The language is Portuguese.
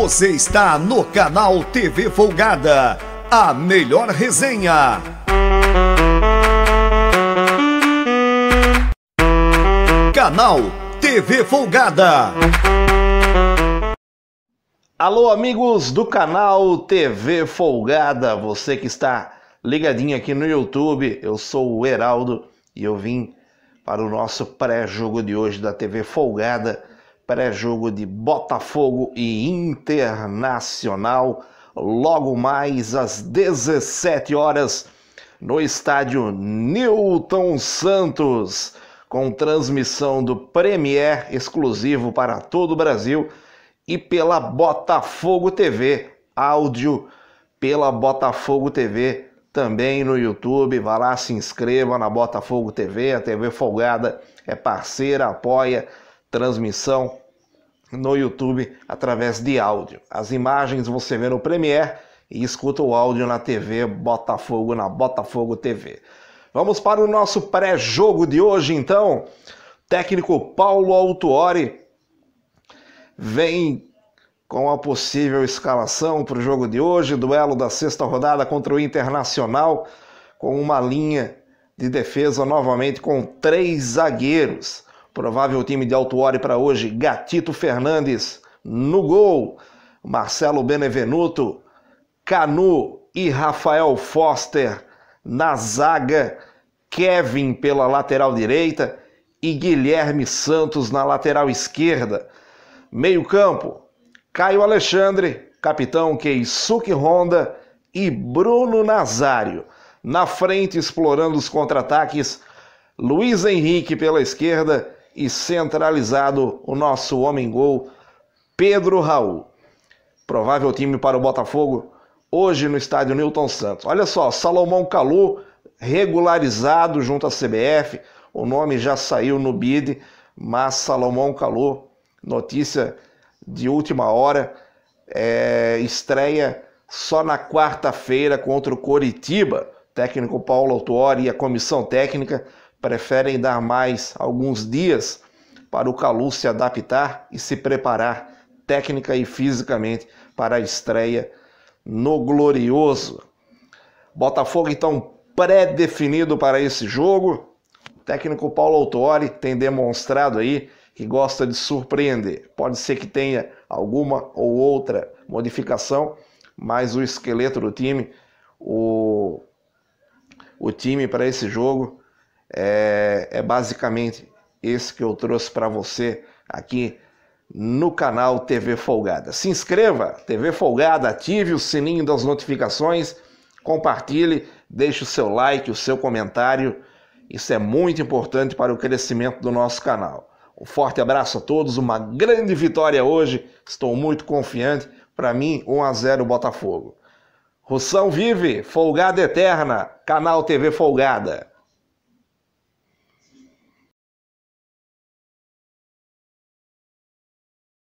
Você está no canal TV Folgada, a melhor resenha. Canal TV Folgada. Alô, amigos do canal TV Folgada, você que está ligadinho aqui no YouTube, eu sou o Heraldo e eu vim para o nosso pré-jogo de hoje da TV Folgada pré-jogo de Botafogo e Internacional, logo mais às 17 horas, no estádio Newton Santos, com transmissão do Premier exclusivo para todo o Brasil e pela Botafogo TV, áudio pela Botafogo TV também no YouTube. Vá lá, se inscreva na Botafogo TV, a TV Folgada é parceira, apoia transmissão no YouTube através de áudio. As imagens você vê no Premiere e escuta o áudio na TV Botafogo, na Botafogo TV. Vamos para o nosso pré-jogo de hoje, então. Técnico Paulo Autuori vem com a possível escalação para o jogo de hoje, duelo da sexta rodada contra o Internacional, com uma linha de defesa novamente com três zagueiros. Provável time de Alto ore para hoje: Gatito Fernandes no gol, Marcelo Benevenuto, Canu e Rafael Foster na zaga, Kevin pela lateral direita e Guilherme Santos na lateral esquerda. Meio-campo: Caio Alexandre, capitão Keisuke Honda e Bruno Nazário. Na frente, explorando os contra-ataques, Luiz Henrique pela esquerda e centralizado o nosso homem gol, Pedro Raul. Provável time para o Botafogo hoje no estádio Newton Santos. Olha só, Salomão Calu regularizado junto à CBF. O nome já saiu no bid, mas Salomão Calu, notícia de última hora, é, estreia só na quarta-feira contra o Coritiba. técnico Paulo Autuori e a comissão técnica preferem dar mais alguns dias para o Calu se adaptar e se preparar técnica e fisicamente para a estreia no Glorioso. Botafogo então pré-definido para esse jogo. O técnico Paulo Autori tem demonstrado aí que gosta de surpreender. Pode ser que tenha alguma ou outra modificação, mas o esqueleto do time, o, o time para esse jogo é, é basicamente esse que eu trouxe para você aqui no canal TV Folgada. Se inscreva, TV Folgada, ative o sininho das notificações, compartilhe, deixe o seu like, o seu comentário. Isso é muito importante para o crescimento do nosso canal. Um forte abraço a todos, uma grande vitória hoje. Estou muito confiante. Para mim, 1 a 0 Botafogo. Russão vive, folgada eterna, canal TV Folgada.